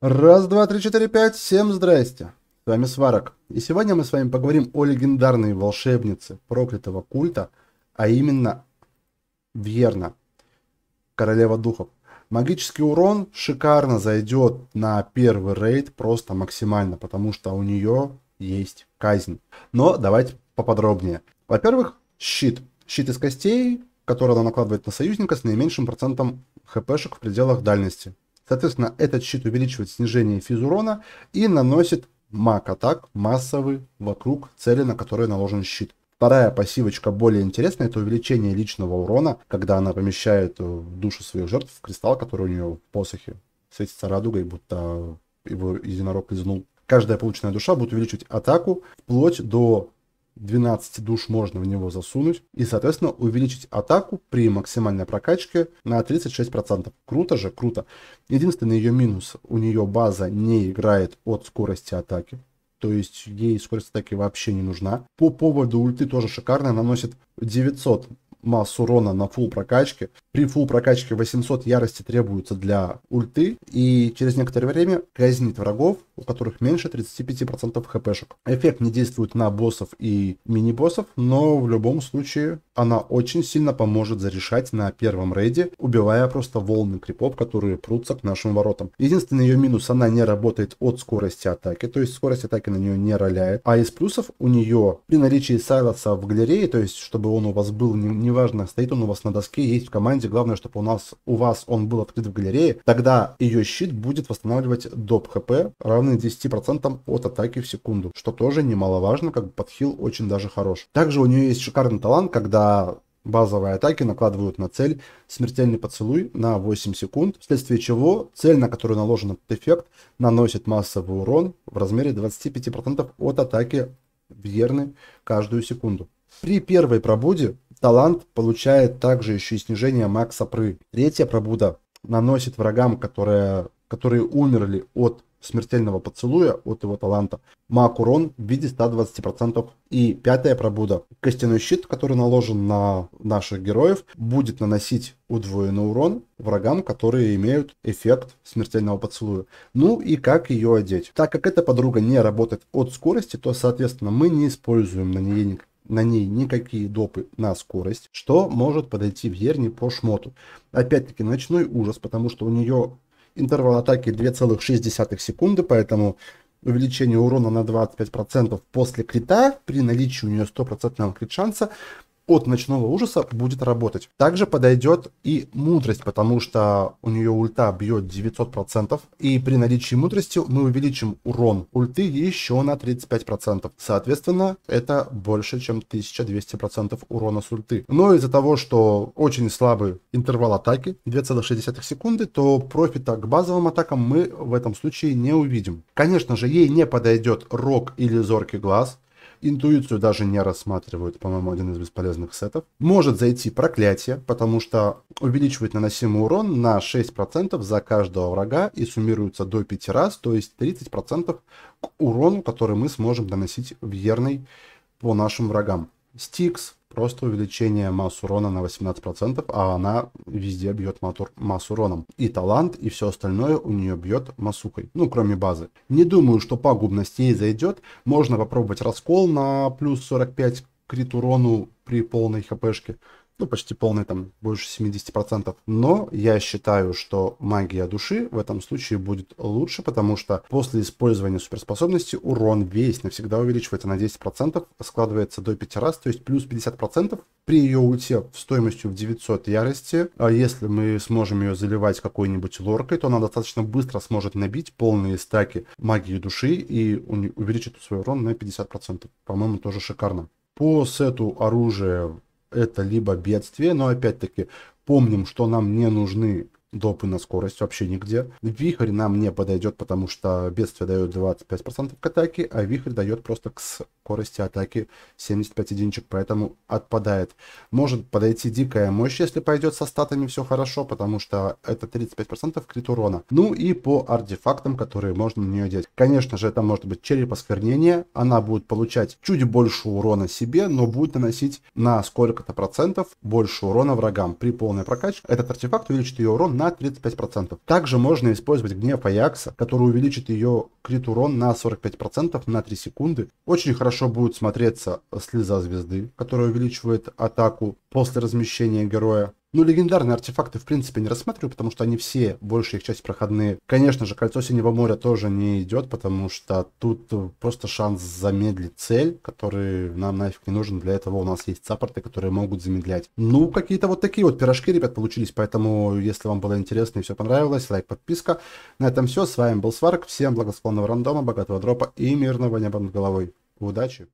Раз, два, три, четыре, пять. Всем здрасте. С вами Сварок. И сегодня мы с вами поговорим о легендарной волшебнице проклятого культа, а именно Вьерна, королева духов. Магический урон шикарно зайдет на первый рейд просто максимально, потому что у нее есть казнь. Но давайте поподробнее. Во-первых, щит. Щит из костей, который она накладывает на союзника с наименьшим процентом хпшек в пределах дальности. Соответственно, этот щит увеличивает снижение физурона и наносит маг-атак массовый вокруг цели, на которую наложен щит. Вторая пассивочка более интересная, это увеличение личного урона, когда она помещает э, в душу своих жертв в кристалл, который у нее в посохе. Светится радугой, будто его единорог лизнул. Каждая полученная душа будет увеличивать атаку вплоть до 12 душ можно в него засунуть и, соответственно, увеличить атаку при максимальной прокачке на 36%. Круто же, круто. Единственный ее минус, у нее база не играет от скорости атаки, то есть ей скорость атаки вообще не нужна. По поводу ульты тоже шикарная наносит 900 масс урона на фул прокачке, при фул прокачке 800 ярости требуется для ульты и через некоторое время казнит врагов, у которых меньше 35% хпшек. Эффект не действует на боссов и мини-боссов, но в любом случае она очень сильно поможет зарешать на первом рейде, убивая просто волны крипов, которые прутся к нашим воротам. Единственный ее минус, она не работает от скорости атаки, то есть скорость атаки на нее не роляет. А из плюсов у нее при наличии Сайлоса в галерее, то есть чтобы он у вас был, неважно, не стоит он у вас на доске, есть в команде, используйте. Главное, чтобы у нас у вас он был открыт в галерее. Тогда ее щит будет восстанавливать доп хп, равный 10% от атаки в секунду, что тоже немаловажно, как бы подхил очень даже хорош. Также у нее есть шикарный талант, когда базовые атаки накладывают на цель смертельный поцелуй на 8 секунд, вследствие чего цель, на которую наложен этот эффект, наносит массовый урон в размере 25% от атаки Вьерны каждую секунду. При первой пробуде талант получает также еще и снижение макса пры. Третья пробуда наносит врагам, которые, которые умерли от смертельного поцелуя от его таланта. мак урон в виде 120%. И пятая пробуда. Костяной щит, который наложен на наших героев, будет наносить удвоенный урон врагам, которые имеют эффект смертельного поцелуя. Ну и как ее одеть. Так как эта подруга не работает от скорости, то, соответственно, мы не используем на ней никаких на ней никакие допы на скорость, что может подойти в Ерни по шмоту. Опять-таки ночной ужас, потому что у нее интервал атаки 2,6 секунды, поэтому увеличение урона на 25% после крита при наличии у нее 100% крит шанса от ночного ужаса будет работать. Также подойдет и мудрость, потому что у нее ульта бьет 900%, и при наличии мудрости мы увеличим урон ульты еще на 35%. Соответственно, это больше, чем 1200% урона с ульты. Но из-за того, что очень слабый интервал атаки, 2,6 секунды, то профита к базовым атакам мы в этом случае не увидим. Конечно же, ей не подойдет рок или зоркий глаз, Интуицию даже не рассматривают, по-моему, один из бесполезных сетов. Может зайти проклятие, потому что увеличивает наносимый урон на 6% за каждого врага и суммируется до 5 раз, то есть 30% к урону, который мы сможем наносить в верной по нашим врагам. Стикс, просто увеличение масс урона на 18%, а она везде бьет мотор масс уроном. И талант, и все остальное у нее бьет массукой, ну кроме базы. Не думаю, что пагубность ей зайдет, можно попробовать раскол на плюс 45 крит урону при полной хпшке ну, почти полный, там, больше 70%. Но я считаю, что магия души в этом случае будет лучше, потому что после использования суперспособности урон весь навсегда увеличивается на 10%, складывается до 5 раз, то есть плюс 50% при ее ульте стоимостью в 900 ярости. А если мы сможем ее заливать какой-нибудь лоркой, то она достаточно быстро сможет набить полные стаки магии души и увеличит свой урон на 50%. По-моему, тоже шикарно. По сету оружия это либо бедствие, но опять-таки помним, что нам не нужны допы на скорость вообще нигде. Вихрь нам не подойдет, потому что бедствие дает 25% к атаке, а вихрь дает просто к скорости атаки 75 единичек, поэтому отпадает. Может подойти дикая мощь, если пойдет со статами все хорошо, потому что это 35% крит урона. Ну и по артефактам, которые можно на нее одеть Конечно же, это может быть череп она будет получать чуть больше урона себе, но будет наносить на сколько-то процентов больше урона врагам. При полной прокачке этот артефакт увеличит ее урон на 35%. Также можно использовать гнев Аякса, который увеличит ее крит урон на 45% на 3 секунды. Очень хорошо будет смотреться слеза звезды, которая увеличивает атаку после размещения героя. Ну, легендарные артефакты в принципе не рассматриваю, потому что они все, большая их часть проходные. Конечно же, кольцо Синего моря тоже не идет, потому что тут просто шанс замедлить цель, который нам нафиг не нужен. Для этого у нас есть саппорты, которые могут замедлять. Ну, какие-то вот такие вот пирожки, ребят, получились. Поэтому, если вам было интересно и все понравилось, лайк, подписка. На этом все. С вами был Сварк. Всем благосклонного рандома, богатого дропа и мирного неба над головой. Удачи!